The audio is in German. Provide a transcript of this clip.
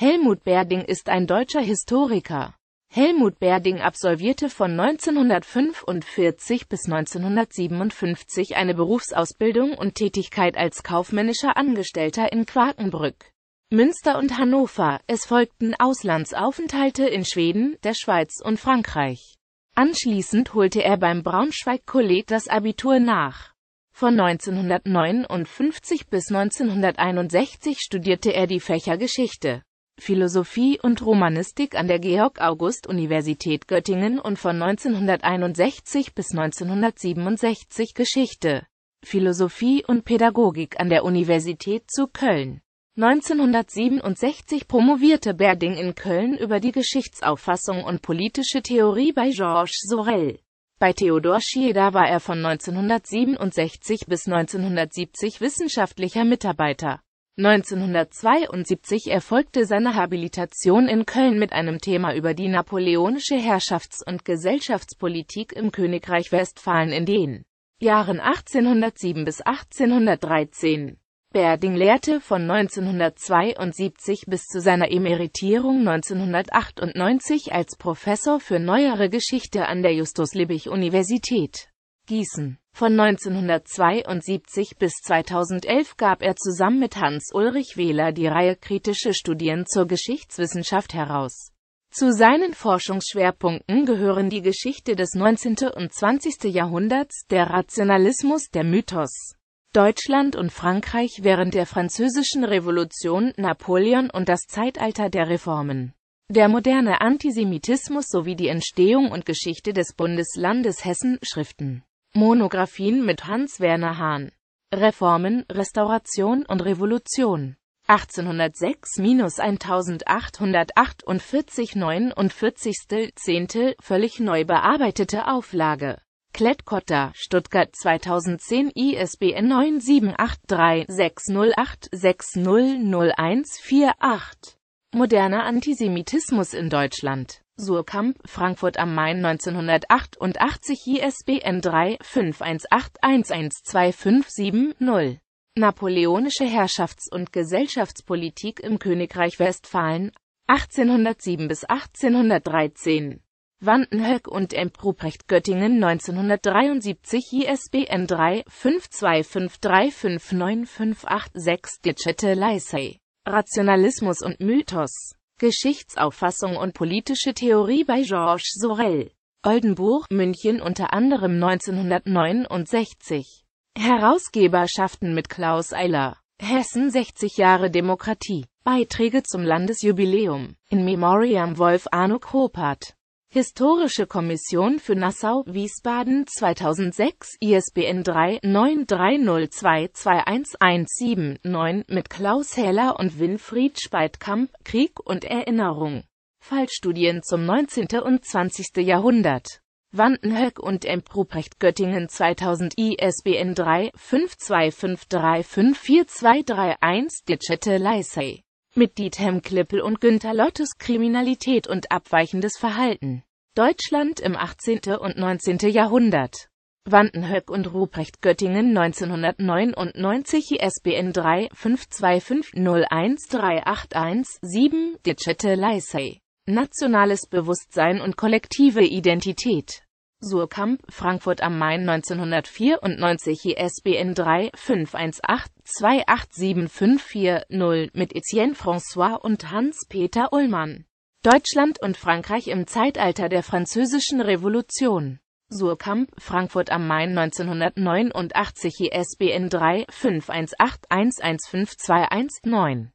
Helmut Berding ist ein deutscher Historiker. Helmut Berding absolvierte von 1945 bis 1957 eine Berufsausbildung und Tätigkeit als kaufmännischer Angestellter in Quakenbrück, Münster und Hannover. Es folgten Auslandsaufenthalte in Schweden, der Schweiz und Frankreich. Anschließend holte er beim Braunschweig-Kolleg das Abitur nach. Von 1959 bis 1961 studierte er die Fächer Geschichte, Philosophie und Romanistik an der Georg-August-Universität Göttingen und von 1961 bis 1967 Geschichte, Philosophie und Pädagogik an der Universität zu Köln. 1967 promovierte Berding in Köln über die Geschichtsauffassung und politische Theorie bei Georges Sorel. Bei Theodor Schieder war er von 1967 bis 1970 wissenschaftlicher Mitarbeiter 1972 erfolgte seine Habilitation in Köln mit einem Thema über die napoleonische Herrschafts- und Gesellschaftspolitik im Königreich Westfalen in den Jahren 1807 bis 1813. Berding lehrte von 1972 bis zu seiner Emeritierung 1998 als Professor für Neuere Geschichte an der Justus-Liebig-Universität. Gießen. Von 1972 bis 2011 gab er zusammen mit Hans-Ulrich Wähler die Reihe Kritische Studien zur Geschichtswissenschaft heraus. Zu seinen Forschungsschwerpunkten gehören die Geschichte des 19. und 20. Jahrhunderts, der Rationalismus, der Mythos, Deutschland und Frankreich während der Französischen Revolution, Napoleon und das Zeitalter der Reformen. Der moderne Antisemitismus sowie die Entstehung und Geschichte des Bundeslandes Hessen, Schriften Monographien mit Hans-Werner Hahn. Reformen, Restauration und Revolution. 1806-1848 49. 10. völlig neu bearbeitete Auflage. Klettkotter, Stuttgart 2010 ISBN 9783-608-600148 Moderner Antisemitismus in Deutschland Surkamp, Frankfurt am Main 1988 ISBN 3 0 Napoleonische Herrschafts- und Gesellschaftspolitik im Königreich Westfalen 1807 bis 1813. Vandenhöck und M. Ruprecht Göttingen 1973 ISBN 3 525359586 Ditchette Lysay. Rationalismus und Mythos Geschichtsauffassung und politische Theorie bei Georges Sorel. Oldenburg, München unter anderem 1969. Herausgeberschaften mit Klaus Eiler. Hessen 60 Jahre Demokratie. Beiträge zum Landesjubiläum. In Memoriam Wolf Arno Kopert. Historische Kommission für Nassau-Wiesbaden 2006 ISBN 3-9302-21179-9 mit Klaus Heller und Winfried Speitkamp Krieg und Erinnerung Fallstudien zum 19. und 20. Jahrhundert Wandenhöck und M. Ruprecht Göttingen 2000 ISBN 3-52535542231 Digital Licey mit Diethelm Klippel und Günter Lottes Kriminalität und abweichendes Verhalten. Deutschland im 18. und 19. Jahrhundert. Wandenhöck und Ruprecht Göttingen 1999 ISBN 3 525013817 Dichette Leisei Nationales Bewusstsein und kollektive Identität Surkamp, Frankfurt am Main 1994 ISBN 3 518 28754 0 mit Etienne François und Hans-Peter Ullmann. Deutschland und Frankreich im Zeitalter der Französischen Revolution. Surkamp, Frankfurt am Main 1989 ISBN 3 518 115219